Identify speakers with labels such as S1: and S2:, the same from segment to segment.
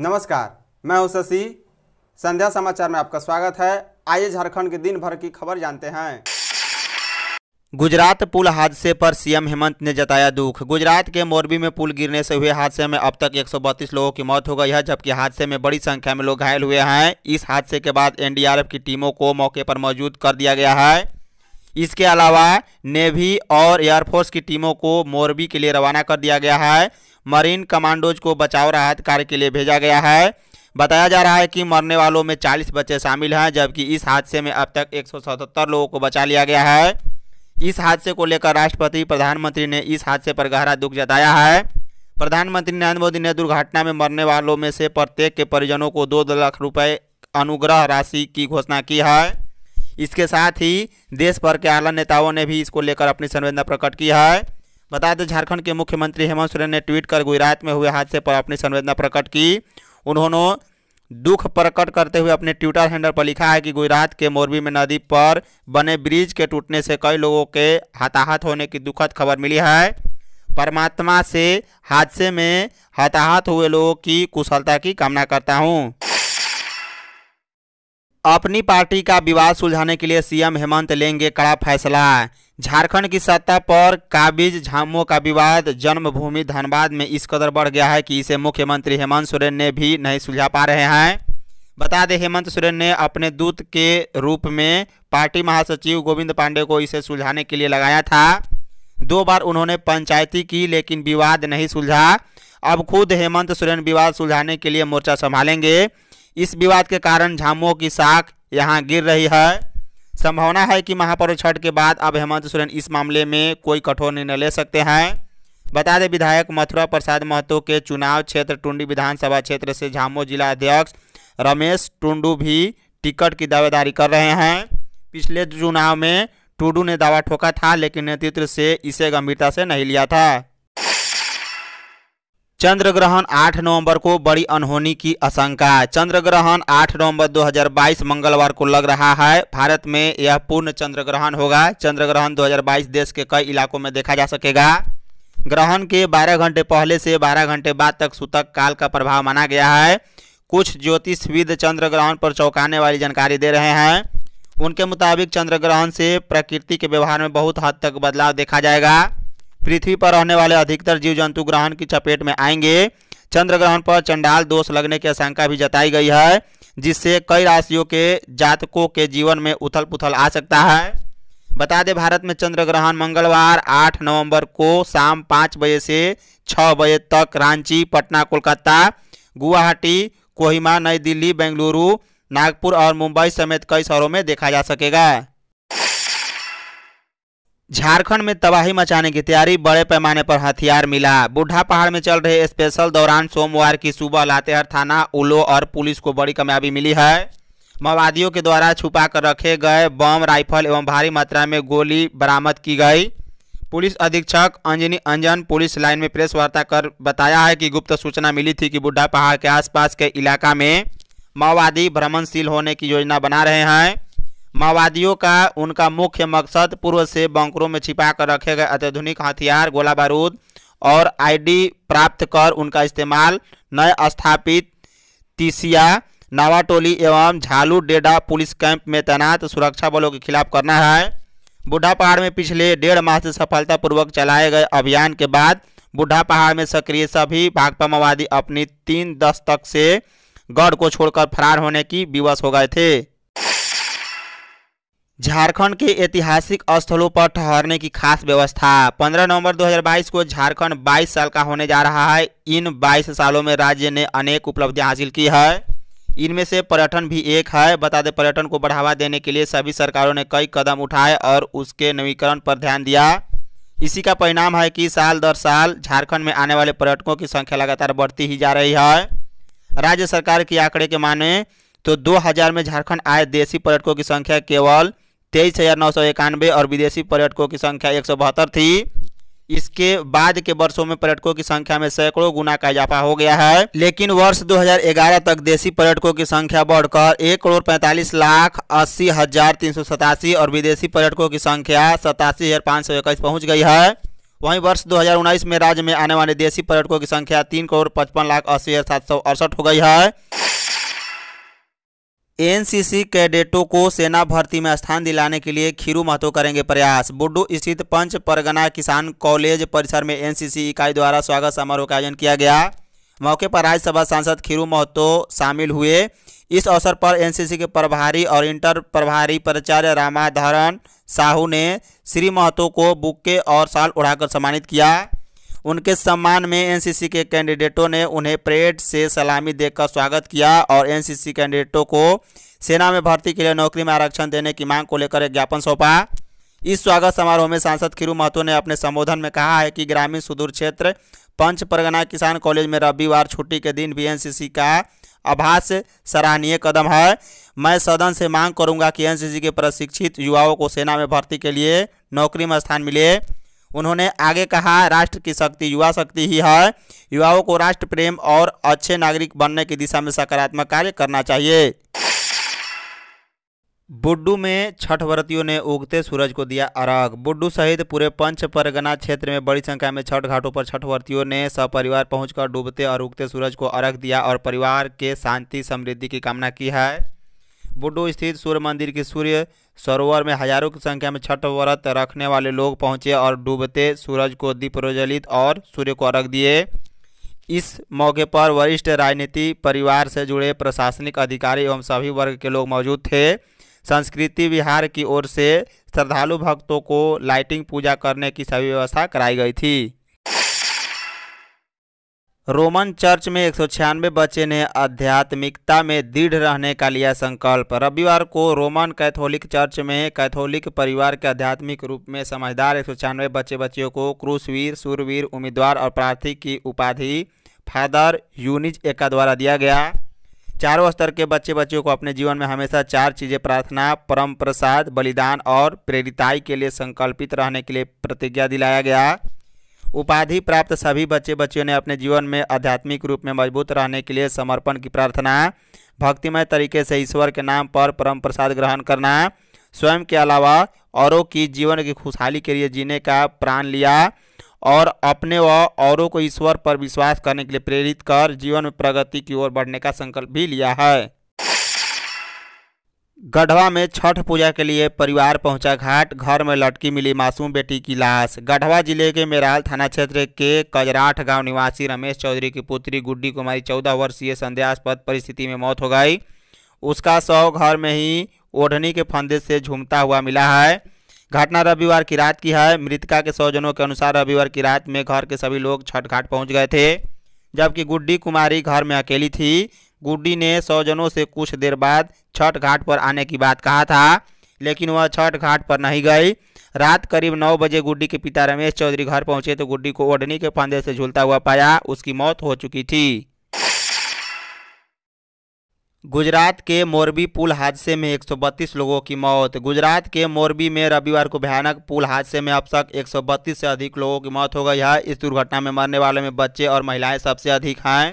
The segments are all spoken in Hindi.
S1: नमस्कार मैं हूं शशि संध्या समाचार में आपका स्वागत है आइए झारखंड के दिन भर की खबर जानते हैं गुजरात पुल हादसे पर सीएम हेमंत ने जताया दुख गुजरात के मोरबी में पुल गिरने से हुए हादसे में अब तक एक लोगों की मौत हो गई है जबकि हादसे में बड़ी संख्या में लोग घायल हुए हैं इस हादसे के बाद एनडीआरएफ की टीमों को मौके पर मौजूद कर दिया गया है इसके अलावा नेवी और एयरफोर्स की टीमों को मोरबी के लिए रवाना कर दिया गया है मरीन कमांडोज को बचाव राहत कार्य के लिए भेजा गया है बताया जा रहा है कि मरने वालों में 40 बच्चे शामिल हैं जबकि इस हादसे में अब तक 177 लोगों को बचा लिया गया है इस हादसे को लेकर राष्ट्रपति प्रधानमंत्री ने इस हादसे पर गहरा दुख जताया है प्रधानमंत्री नरेंद्र मोदी ने दुर्घटना में मरने वालों में से प्रत्येक के परिजनों को दो लाख रुपये अनुग्रह राशि की घोषणा की है इसके साथ ही देश भर के आला नेताओं ने भी इसको लेकर अपनी संवेदना प्रकट की है बता दें झारखंड के मुख्यमंत्री हेमंत सोरेन ने ट्वीट कर गुजरात में हुए हादसे पर अपनी संवेदना प्रकट की उन्होंने दुख प्रकट करते हुए अपने ट्विटर हैंडल पर लिखा है कि गुजरात के मोरबी में नदी पर बने ब्रिज के टूटने से कई लोगों के हताहत होने की दुखद खबर मिली है परमात्मा से हादसे में हताहत हुए लोगों की कुशलता की कामना करता हूँ अपनी पार्टी का विवाद सुलझाने के लिए सीएम हेमंत लेंगे कड़ा फैसला झारखंड की सत्ता पर काबिज झामो का विवाद जन्मभूमि धनबाद में इस कदर बढ़ गया है कि इसे मुख्यमंत्री हेमंत सोरेन ने भी नहीं सुलझा पा रहे हैं बता दें हेमंत सोरेन ने अपने दूत के रूप में पार्टी महासचिव गोविंद पांडे को इसे सुलझाने के लिए लगाया था दो बार उन्होंने पंचायती की लेकिन विवाद नहीं सुलझा अब खुद हेमंत सोरेन विवाद सुलझाने के लिए मोर्चा संभालेंगे इस विवाद के कारण झामुओ की साख यहाँ गिर रही है संभावना है कि महापर्व छठ के बाद अब हेमंत सोरेन इस मामले में कोई कठोर निर्णय ले सकते हैं बता दें विधायक मथुरा प्रसाद महतो के चुनाव क्षेत्र टुंडी विधानसभा क्षेत्र से झामो जिला अध्यक्ष रमेश टुंडू भी टिकट की दावेदारी कर रहे हैं पिछले चुनाव में टुडू ने दावा ठोका था लेकिन नेतृत्व से इसे गंभीरता से नहीं लिया था चंद्र ग्रहण 8 नवंबर को बड़ी अनहोनी की आशंका चंद्र ग्रहण 8 नवंबर 2022 मंगलवार को लग रहा है भारत में यह पूर्ण चंद्र ग्रहण होगा चंद्र ग्रहण 2022 देश के कई इलाकों में देखा जा सकेगा ग्रहण के 12 घंटे पहले से 12 घंटे बाद तक सूतक काल का प्रभाव माना गया है कुछ ज्योतिषविद चंद्र ग्रहण पर चौंकाने वाली जानकारी दे रहे हैं उनके मुताबिक चंद्र ग्रहण से प्रकृति के व्यवहार में बहुत हद तक बदलाव देखा जाएगा पृथ्वी पर रहने वाले अधिकतर जीव जंतु ग्रहण की चपेट में आएंगे चंद्र ग्रहण पर चंडाल दोष लगने की आशंका भी जताई गई है जिससे कई राशियों के जातकों के जीवन में उथल पुथल आ सकता है बता दें भारत में चंद्र ग्रहण मंगलवार 8 नवंबर को शाम पाँच बजे से 6 बजे तक रांची पटना कोलकाता गुवाहाटी कोहिमा नई दिल्ली बेंगलुरु नागपुर और मुंबई समेत कई शहरों में देखा जा सकेगा झारखंड में तबाही मचाने की तैयारी बड़े पैमाने पर हथियार मिला बुढ़ा पहाड़ में चल रहे स्पेशल दौरान सोमवार की सुबह लातेहार थाना उलो और पुलिस को बड़ी कामयाबी मिली है माओवादियों के द्वारा छुपा कर रखे गए बम राइफल एवं भारी मात्रा में गोली बरामद की गई पुलिस अधीक्षक अंजनी अंजन पुलिस लाइन में प्रेस वार्ता कर बताया है कि गुप्त सूचना मिली थी कि बुढ़ा पहाड़ के आसपास के इलाका में माओवादी भ्रमणशील होने की योजना बना रहे हैं माओवादियों का उनका मुख्य मकसद पूर्व से बंकरों में छिपा कर रखे गए अत्याधुनिक हथियार गोला बारूद और आईडी प्राप्त कर उनका इस्तेमाल नए स्थापित तीसिया नावाटोली एवं झालू डेडा पुलिस कैंप में तैनात सुरक्षा बलों के खिलाफ करना है बूढ़ा पहाड़ में पिछले डेढ़ माह से सफलतापूर्वक चलाए गए अभियान के बाद बूढ़ा पहाड़ में सक्रिय सभी भाकपा माओवादी अपनी तीन तक से गढ़ को छोड़कर फरार होने की विवश हो गए थे झारखंड के ऐतिहासिक स्थलों पर ठहरने की खास व्यवस्था 15 नवंबर 2022 को झारखंड 22 साल का होने जा रहा है इन 22 सालों में राज्य ने अनेक उपलब्धियां हासिल की है इनमें से पर्यटन भी एक है बता दें पर्यटन को बढ़ावा देने के लिए सभी सरकारों ने कई कदम उठाए और उसके नवीकरण पर ध्यान दिया इसी का परिणाम है कि साल दर साल झारखंड में आने वाले पर्यटकों की संख्या लगातार बढ़ती ही जा रही है राज्य सरकार के आंकड़े के माने तो 2000 में झारखंड आए देसी पर्यटकों की संख्या केवल तेईस हज़ार नौ सौ इक्यानवे और विदेशी पर्यटकों की संख्या एक सौ बहत्तर थी इसके बाद के वर्षों में पर्यटकों की संख्या में सैकड़ों गुना का इजाफा हो गया है लेकिन वर्ष 2011 तक देशी पर्यटकों की संख्या बढ़कर एक करोड़ पैंतालीस लाख अस्सी हजार तीन सौ सतासी और विदेशी पर्यटकों की संख्या सतासी हजार पाँच सौ इक्कीस पहुँच गई है वहीं वर्ष 2019 में राज्य में आने वाले देशी पर्यटकों की संख्या तीन करोड़ पचपन लाख अस्सी हजार सात सौ अड़सठ हो गई है एनसीसी कैडेटों को सेना भर्ती में स्थान दिलाने के लिए खीरू महतो करेंगे प्रयास बुड्डू स्थित पंच परगना किसान कॉलेज परिसर में एनसीसी इकाई द्वारा स्वागत समारोह का आयोजन किया गया मौके पर राज्यसभा सांसद खीरू महतो शामिल हुए इस अवसर पर एनसीसी के प्रभारी और इंटर प्रभारी प्राचार्य रामाधरण साहू ने श्री महतो को बुक्के और साल उड़ाकर सम्मानित किया उनके सम्मान में एनसीसी के कैंडिडेटों ने उन्हें परेड से सलामी देकर स्वागत किया और एनसीसी कैंडिडेटों को सेना में भर्ती के लिए नौकरी में आरक्षण देने की मांग को लेकर एक ज्ञापन सौंपा इस स्वागत समारोह में सांसद खिरू महतो ने अपने संबोधन में कहा है कि ग्रामीण सुदूर क्षेत्र पंच परगना किसान कॉलेज में रविवार छुट्टी के दिन भी एनसीसी का आभास सराहनीय कदम है मैं सदन से मांग करूंगा कि एनसीसी के प्रशिक्षित युवाओं को सेना में भर्ती के लिए नौकरी में स्थान मिले उन्होंने आगे कहा राष्ट्र की शक्ति युवा शक्ति ही है युवाओं को राष्ट्र प्रेम और अच्छे नागरिक बनने की दिशा में सकारात्मक कार्य करना चाहिए बुड्डू में छठ व्रतियों ने उगते सूरज को दिया अर्घ बुड्डू सहित पूरे पंच परगना क्षेत्र में बड़ी संख्या में छठ घाटों पर छठ व्रतियों ने सपरिवार पहुंचकर डूबते और उगते सूरज को अर्घ दिया और परिवार के शांति समृद्धि की कामना की है बुडो स्थित सूर्य मंदिर के सूर्य सरोवर में हजारों की संख्या में छठ व्रत रखने वाले लोग पहुंचे और डूबते सूरज को दीप प्रज्वलित और सूर्य को अर्घ दिए इस मौके पर वरिष्ठ राजनीति परिवार से जुड़े प्रशासनिक अधिकारी एवं सभी वर्ग के लोग मौजूद थे संस्कृति विहार की ओर से श्रद्धालु भक्तों को लाइटिंग पूजा करने की सभी व्यवस्था कराई गई थी रोमन चर्च में एक बच्चे ने आध्यात्मिकता में दृढ़ रहने का लिया संकल्प रविवार को रोमन कैथोलिक चर्च में कैथोलिक परिवार के आध्यात्मिक रूप में समझदार एक बच्चे बच्चियों को क्रूसवीर सूरवीर उम्मीदवार और प्रार्थी की उपाधि फादर यूनिज एका द्वारा दिया गया चारों स्तर के बच्चे बच्चियों को अपने जीवन में हमेशा चार चीज़ें प्रार्थना परम प्रसाद बलिदान और प्रेरिताई के लिए संकल्पित रहने के लिए प्रतिज्ञा दिलाया गया उपाधि प्राप्त सभी बच्चे बच्चियों ने अपने जीवन में आध्यात्मिक रूप में मजबूत रहने के लिए समर्पण की प्रार्थना भक्तिमय तरीके से ईश्वर के नाम पर परम प्रसाद ग्रहण करना स्वयं के अलावा औरों की जीवन की खुशहाली के लिए जीने का प्राण लिया और अपने व औरों को ईश्वर पर विश्वास करने के लिए प्रेरित कर जीवन में प्रगति की ओर बढ़ने का संकल्प भी लिया है गढ़वा में छठ पूजा के लिए परिवार पहुंचा घाट घर में लटकी मिली मासूम बेटी की लाश गढ़वा जिले के मेराल थाना क्षेत्र के कजराठ गांव निवासी रमेश चौधरी की पुत्री गुड्डी कुमारी चौदह वर्षीय संदेहास्पद परिस्थिति में मौत हो गई उसका शव घर में ही ओढ़नी के फंदे से झूमता हुआ मिला है घटना रविवार की रात की है मृतका के स्वजनों के अनुसार रविवार की रात में घर के सभी लोग छठ घाट पहुँच गए थे जबकि गुड्डी कुमारी घर में अकेली थी गुड्डी ने सौजनों से कुछ देर बाद छठ घाट पर आने की बात कहा था लेकिन वह छठ घाट पर नहीं गई रात करीब नौ बजे गुड्डी के पिता रमेश चौधरी घर पहुंचे तो गुड्डी को ओढ़नी के फंदे से झूलता हुआ पाया उसकी मौत हो चुकी थी गुजरात के मोरबी पुल हादसे में 132 लोगों की मौत गुजरात के मोरबी में रविवार को भयानक पुल हादसे में अब तक 132 से अधिक लोगों की मौत हो गई है इस दुर्घटना में मरने वालों में बच्चे और महिलाएं सबसे अधिक हैं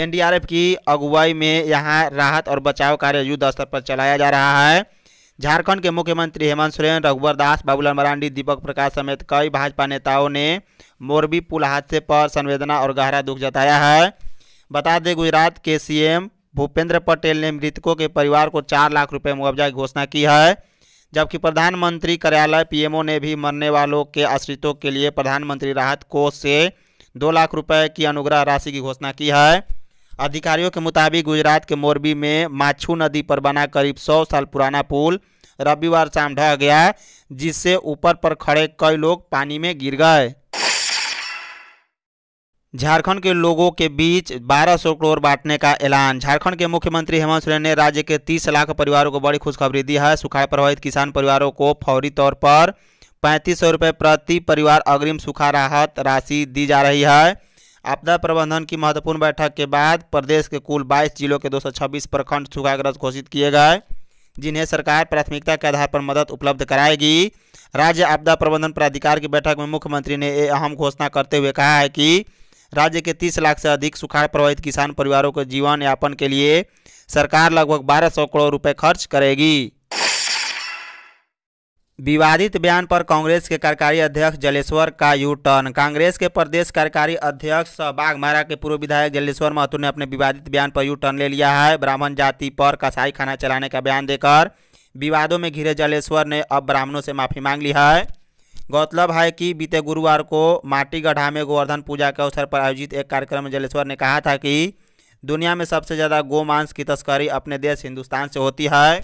S1: एनडीआरएफ की अगुवाई में यहाँ राहत और बचाव कार्य युद्ध स्तर पर चलाया जा रहा है झारखंड के मुख्यमंत्री हेमंत सोरेन रघुवर दास बाबूलाल मरांडी दीपक प्रकाश समेत कई भाजपा नेताओं ने मोरबी पुल हादसे पर संवेदना और गहरा दुख जताया है बता दें गुजरात के सीएम भूपेंद्र पटेल ने मृतकों के परिवार को चार लाख रुपये मुआवजा की घोषणा की है जबकि प्रधानमंत्री कार्यालय पीएमओ ने भी मरने वालों के आश्रितों के लिए प्रधानमंत्री राहत कोष से दो लाख रुपए की अनुग्रह राशि की घोषणा की है अधिकारियों के मुताबिक गुजरात के मोरबी में माछू नदी पर बना करीब सौ साल पुराना पुल रविवार शाम ढह गया जिससे ऊपर पर खड़े कई लोग पानी में गिर गए झारखंड के लोगों के बीच 1200 करोड़ बांटने का ऐलान झारखंड के मुख्यमंत्री हेमंत सोरेन ने राज्य के 30 लाख परिवारों को बड़ी खुशखबरी दी है सुखाड़ प्रभावित किसान परिवारों को फौरी तौर पर पैंतीस सौ रुपये प्रति परिवार अग्रिम सूखा राहत राशि दी जा रही है आपदा प्रबंधन की महत्वपूर्ण बैठक के बाद प्रदेश के कुल 22 जिलों के 226 प्रखंड सूखाग्रस्त घोषित किए गए जिन्हें सरकार प्राथमिकता के आधार पर मदद उपलब्ध कराएगी राज्य आपदा प्रबंधन प्राधिकार की बैठक में मुख्यमंत्री ने ये अहम घोषणा करते हुए कहा है कि राज्य के 30 लाख से अधिक सुखाड़ प्रभावित किसान परिवारों के जीवन यापन के लिए सरकार लगभग 1200 करोड़ रुपए खर्च करेगी विवादित बयान पर कांग्रेस के कार्यकारी अध्यक्ष जलेश्वर का यू टर्न कांग्रेस के प्रदेश कार्यकारी अध्यक्ष बाघमारा के पूर्व विधायक जलेश्वर महतो ने अपने विवादित बयान पर यू टर्न ले लिया है ब्राह्मण जाति पर कसाई खाना चलाने का बयान देकर विवादों में घिरे जलेश्वर ने अब ब्राह्मणों से माफ़ी मांग ली है गौरतलब है कि बीते गुरुवार को माटी गढ़ा में गोवर्धन पूजा के अवसर पर आयोजित एक कार्यक्रम में जलेश्वर ने कहा था कि दुनिया में सबसे ज़्यादा गोमांस की तस्करी अपने देश हिंदुस्तान से होती है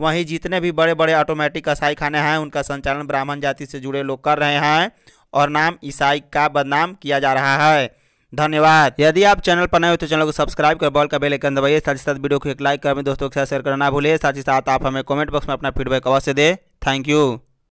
S1: वहीं जितने भी बड़े बड़े ऑटोमेटिक कसाई खाने हैं उनका संचालन ब्राह्मण जाति से जुड़े लोग कर रहे हैं और नाम ईसाई का बदनाम किया जा रहा है धन्यवाद यदि आप चैनल पर नए हो तो चैनल को सब्सक्राइब कर बॉल का बेल आइकन दबाइए साथ ही साथ वीडियो को एक लाइक करें दोस्तों के साथ शेयर करना ना भूलिए साथ ही साथ आप हमें कमेंट बॉक्स में अपना फीडबैक अवश्य दें थैंक यू